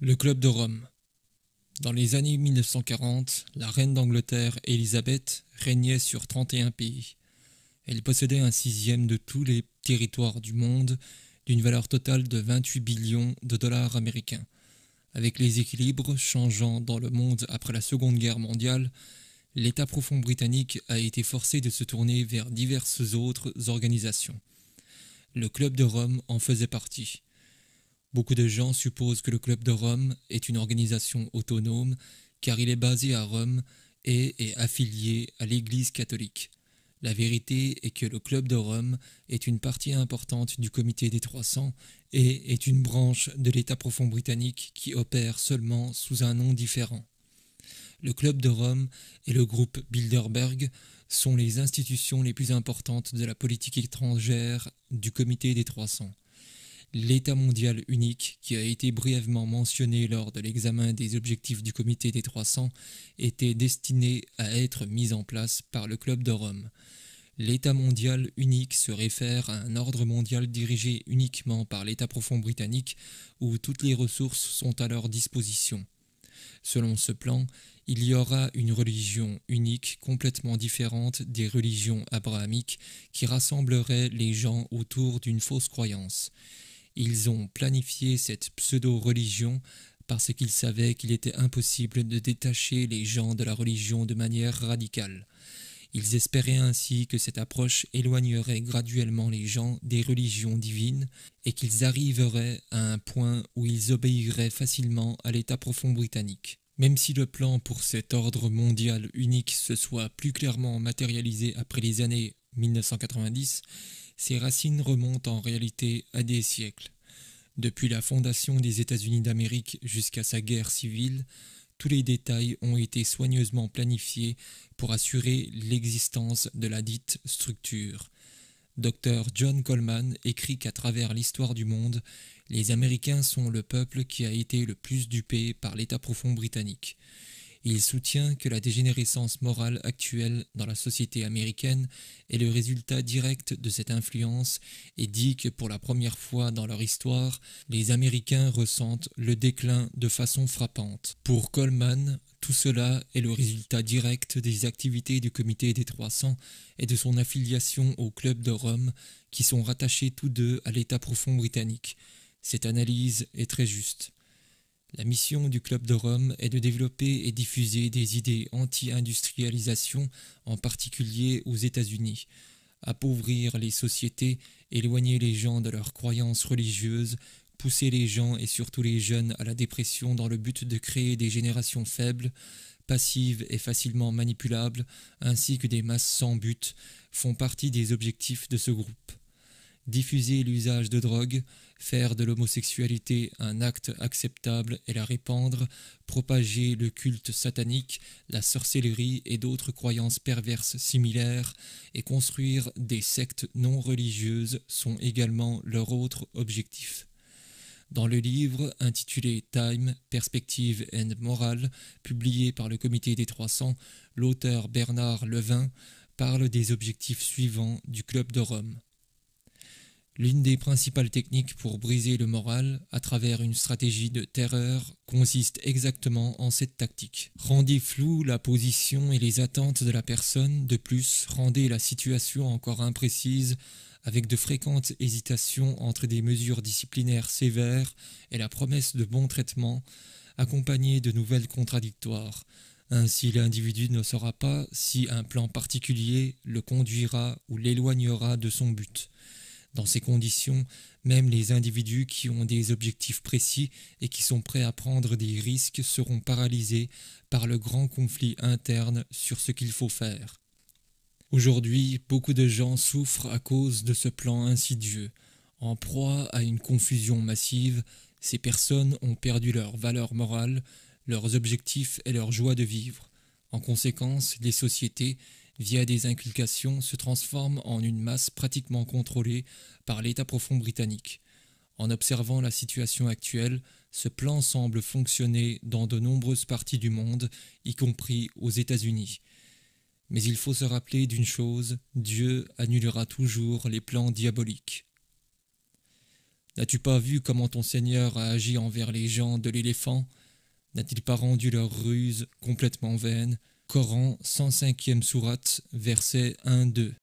Le club de Rome. Dans les années 1940, la reine d'Angleterre, Élisabeth, régnait sur 31 pays. Elle possédait un sixième de tous les territoires du monde, d'une valeur totale de 28 billions de dollars américains. Avec les équilibres changeant dans le monde après la Seconde Guerre mondiale, l'État profond britannique a été forcé de se tourner vers diverses autres organisations. Le Club de Rome en faisait partie. Beaucoup de gens supposent que le Club de Rome est une organisation autonome car il est basé à Rome et est affilié à l'Église catholique. La vérité est que le Club de Rome est une partie importante du Comité des 300 et est une branche de l'État profond britannique qui opère seulement sous un nom différent. Le Club de Rome et le groupe Bilderberg sont les institutions les plus importantes de la politique étrangère du Comité des 300 l'État mondial unique, qui a été brièvement mentionné lors de l'examen des objectifs du comité des 300, était destiné à être mis en place par le Club de Rome. L'État mondial unique se réfère à un ordre mondial dirigé uniquement par l'État profond britannique, où toutes les ressources sont à leur disposition. Selon ce plan, il y aura une religion unique complètement différente des religions abrahamiques qui rassemblerait les gens autour d'une fausse croyance. Ils ont planifié cette pseudo-religion parce qu'ils savaient qu'il était impossible de détacher les gens de la religion de manière radicale. Ils espéraient ainsi que cette approche éloignerait graduellement les gens des religions divines et qu'ils arriveraient à un point où ils obéiraient facilement à l'état profond britannique. Même si le plan pour cet ordre mondial unique se soit plus clairement matérialisé après les années 1990, ses racines remontent en réalité à des siècles. Depuis la fondation des États-Unis d'Amérique jusqu'à sa guerre civile, tous les détails ont été soigneusement planifiés pour assurer l'existence de la dite structure. Dr John Coleman écrit qu'à travers l'histoire du monde, les Américains sont le peuple qui a été le plus dupé par l'État profond britannique. Il soutient que la dégénérescence morale actuelle dans la société américaine est le résultat direct de cette influence et dit que pour la première fois dans leur histoire, les Américains ressentent le déclin de façon frappante. Pour Coleman, tout cela est le résultat direct des activités du comité des 300 et de son affiliation au club de Rome qui sont rattachés tous deux à l'état profond britannique. Cette analyse est très juste. La mission du Club de Rome est de développer et diffuser des idées anti-industrialisation, en particulier aux États-Unis, appauvrir les sociétés, éloigner les gens de leurs croyances religieuses, pousser les gens et surtout les jeunes à la dépression dans le but de créer des générations faibles, passives et facilement manipulables, ainsi que des masses sans but, font partie des objectifs de ce groupe diffuser l'usage de drogue, faire de l'homosexualité un acte acceptable et la répandre, propager le culte satanique, la sorcellerie et d'autres croyances perverses similaires, et construire des sectes non religieuses sont également leur autre objectif. Dans le livre intitulé Time, Perspective and Morale, publié par le Comité des 300, l'auteur Bernard Levin parle des objectifs suivants du Club de Rome L'une des principales techniques pour briser le moral à travers une stratégie de terreur consiste exactement en cette tactique. Rendez floue la position et les attentes de la personne, de plus rendez la situation encore imprécise avec de fréquentes hésitations entre des mesures disciplinaires sévères et la promesse de bon traitement accompagnée de nouvelles contradictoires. Ainsi l'individu ne saura pas si un plan particulier le conduira ou l'éloignera de son but. Dans ces conditions, même les individus qui ont des objectifs précis et qui sont prêts à prendre des risques seront paralysés par le grand conflit interne sur ce qu'il faut faire. Aujourd'hui, beaucoup de gens souffrent à cause de ce plan insidieux. En proie à une confusion massive, ces personnes ont perdu leur valeur morale, leurs objectifs et leur joie de vivre. En conséquence, les sociétés via des inculcations, se transforme en une masse pratiquement contrôlée par l'État profond britannique. En observant la situation actuelle, ce plan semble fonctionner dans de nombreuses parties du monde, y compris aux États-Unis. Mais il faut se rappeler d'une chose, Dieu annulera toujours les plans diaboliques. N'as-tu pas vu comment ton Seigneur a agi envers les gens de l'éléphant N'a-t-il pas rendu leur ruse complètement vaines Coran 105e sourate, verset 1-2.